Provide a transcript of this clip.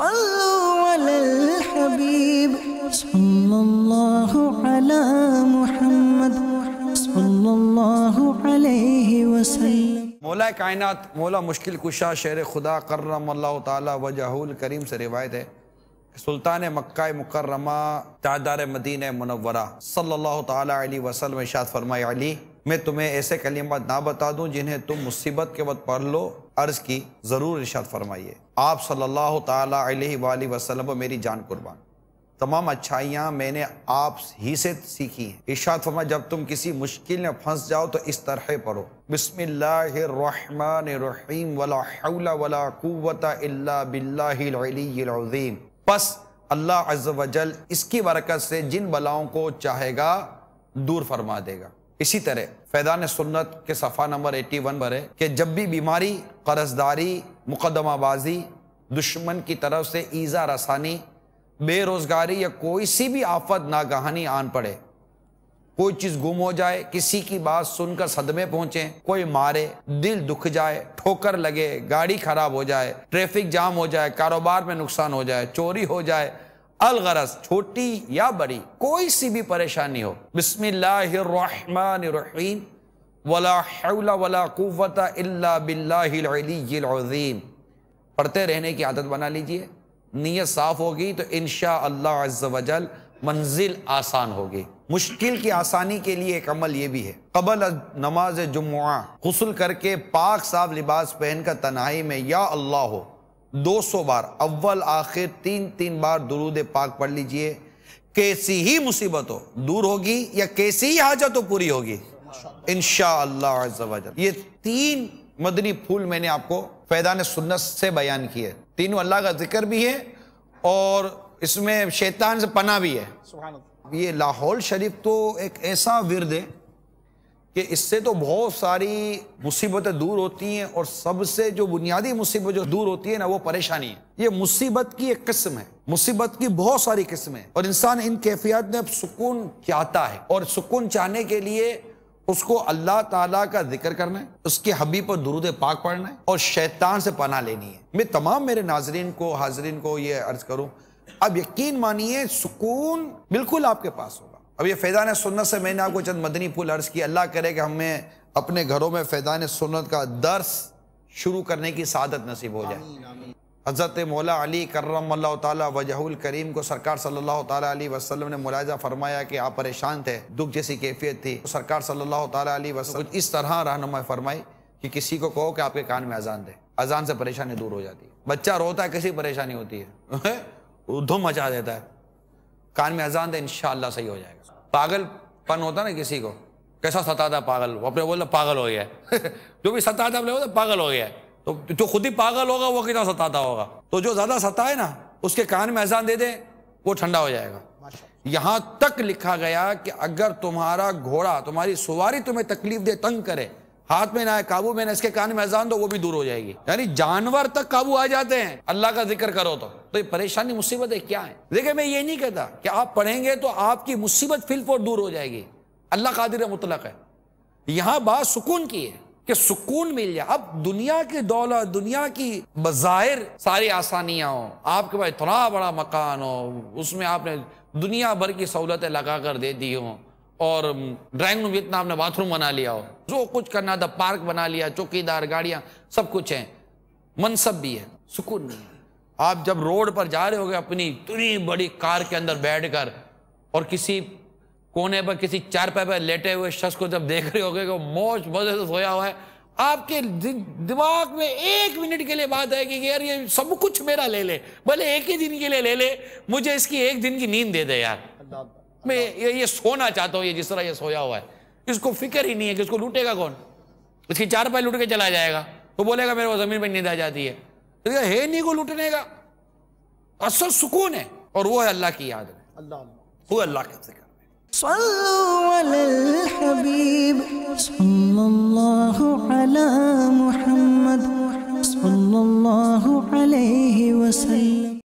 हबीब मोहम्मद मौला कायनत मौला मुश्किल कुशा शेर खुदा कर्रम तजहुल करीम से रिवायत है सुल्तान मक्का मुकर्रमा तादार मदीन मनवरा सल्लल्लाहु अलैहि वसल्लम शाद फरमाए अली मैं तुम्हें ऐसे कलिमात ना बता दूं जिन्हें तुम मुसीबत के वक्त पढ़ लो अर्ज की ज़रूर इर्शाद फरमाइए आप सल्लल्लाहु अलैहि वसल्लम मेरी जान कुर्बान तमाम अच्छाइयाँ मैंने आप ही से सीखी हैं इर्शाद फरमा जब तुम किसी मुश्किल में फंस जाओ तो इस तरह पढ़ो बिस्मिल्लाहिर्रहमानिर्रहीम वला हौला वला कुव्वता इल्ला बिल्लाहिल अज़ीम बस अल्लाह अज़्ज़ वजल इसकी बरकत से जिन बलाओं को चाहेगा दूर फरमा देगा इसी तरह फैदान सुन्नत के सफ़ा नंबर 81 वन है कि जब भी बीमारी कर्जदारी मुकदमाबाजी दुश्मन की तरफ से ईज़ा रसानी बेरोज़गारी या कोई सी भी आफत नागहानी आन पड़े कोई चीज़ गुम हो जाए किसी की बात सुनकर सदमे पहुंचे कोई मारे दिल दुख जाए ठोकर लगे गाड़ी खराब हो जाए ट्रैफिक जाम हो जाए कारोबार में नुकसान हो जाए चोरी हो जाए अलगरज छोटी या बड़ी कोई सी भी परेशानी हो बिस्मिल्लाहिर्रहमानिर्रहीम वला हौला वला कुव्वता इल्ला बिल्लाहिल अलिय्यिल अज़ीम पढ़ते रहने की आदत बना लीजिए नीयत साफ होगी तो इन अल्लाह मंजिल आसान होगी मुश्किल की आसानी के लिए एक अमल ये भी है कबल नमाज जुम्मा गसल करके पाक साफ लिबास पहनकर तन्हाई में या अल्लाह हो 200 बार अव्वल आखिर तीन तीन बार दुरूद पाक पढ़ लीजिए कैसी ही मुसीबत हो दूर होगी या कैसी ही हाजत हो पूरी होगी इन ये तीन मदनी फूल मैंने आपको फैदान सुन्नत से बयान किए तीनों अल्लाह का जिक्र भी है और इसमें शैतान से पना भी है ये लाहौल शरीफ तो एक ऐसा विरद है कि इससे तो बहुत सारी मुसीबतें दूर होती हैं और सबसे जो बुनियादी मुसीबत जो दूर होती है ना वो परेशानी है ये मुसीबत की एक किस्म है मुसीबत की बहुत सारी किस्म है और इंसान इन कैफियत में अब सुकून चाहता है और सुकून चाहने के लिए उसको अल्लाह ताला का जिक्र करना है उसके हबीब पर दुरूद पाक पढ़ना है और शैतान से पना लेनी है मैं तमाम मेरे नाजरीन को हाजरीन को ये अर्ज करूं अब यकीन मानिए सुकून बिल्कुल आपके पास होगा अब ये फैज़ान सुन्नत से मैंने आपको चंद मदनी फूल अर्ज़ किया अल्लाह करे कि हमें अपने घरों में फैज़ान सुन्नत का दर्स शुरू करने की सादत नसीब हो जाए हज़रत मौला अली करम तजहुल करीम को सरकार सल्लल्लाहु अलैहि वसल्लम ने मुलायजा फरमाया कि आप परेशान थे दुख जैसी कैफियत थी तो सरकार सल्लल्लाहु अलैहि वसल्लम इस तरह रहनुमा फरमाई कि किसी को कहो कि आपके कान में अजान दे अजान से परेशानी दूर हो जाती है बच्चा रोता है किसी परेशानी होती है धुम मचा देता है कान में अजान दे इन सही हो जाएगा पागल पन होता ना किसी को कैसा सता था पागल वो अपने बोला पागल हो गया जो भी सता था अपने बोलते पागल हो गया तो जो खुद ही पागल होगा वो कितना सताता होगा तो जो ज्यादा सताए ना उसके कान में अजान दे दे वो ठंडा हो जाएगा यहां तक लिखा गया कि अगर तुम्हारा घोड़ा तुम्हारी सवारी तुम्हें तकलीफ दे तंग करे हाथ में ना है काबू में ना इसके कान में अजान दो वो भी दूर हो जाएगी यानी जानवर तक काबू आ जाते हैं अल्लाह का जिक्र करो तो तो ये परेशानी मुसीबत है क्या है देखिए मैं ये नहीं कहता कि आप पढ़ेंगे तो आपकी मुसीबत फिलफोर दूर हो जाएगी अल्लाह कादिर मुतलक है यहाँ बात सुकून की है कि सुकून मिल जाए अब दुनिया की दौलत दुनिया की बाहिर सारी आसानियाँ हो आपके पास इतना बड़ा मकान हो उसमें आपने दुनिया भर की सहूलतें लगा कर दे दी हों और ड्राइंग रूम जितना आपने बाथरूम बना लिया हो जो कुछ करना था पार्क बना लिया चौकीदार गाड़ियां सब कुछ है मन सब भी है सुकून नहीं है आप जब रोड पर जा रहे हो अपनी इतनी बड़ी कार के अंदर बैठकर और किसी कोने पर किसी चार पे पर लेटे हुए शख्स को जब देख रहे हो गए मौज मजे से सोया हुआ है आपके दि दिमाग में एक मिनट के लिए बात आएगी कि यार ये सब कुछ मेरा ले ले भले एक ही दिन के लिए ले ले मुझे इसकी एक दिन की नींद दे दे यार मैं ये, ये सोना चाहता हूँ ये जिस तरह ये सोया हुआ है इसको फिक्र ही नहीं है कि इसको लूटेगा कौन इसकी चार पाई लूट के चला जाएगा तो बोलेगा मेरे को ज़मीन पर नींद आ जाती है तो है नहीं को लूटने का असल सुकून है और वो है अल्लाह की याद अल्लाह वो अल्लाह के जिक्र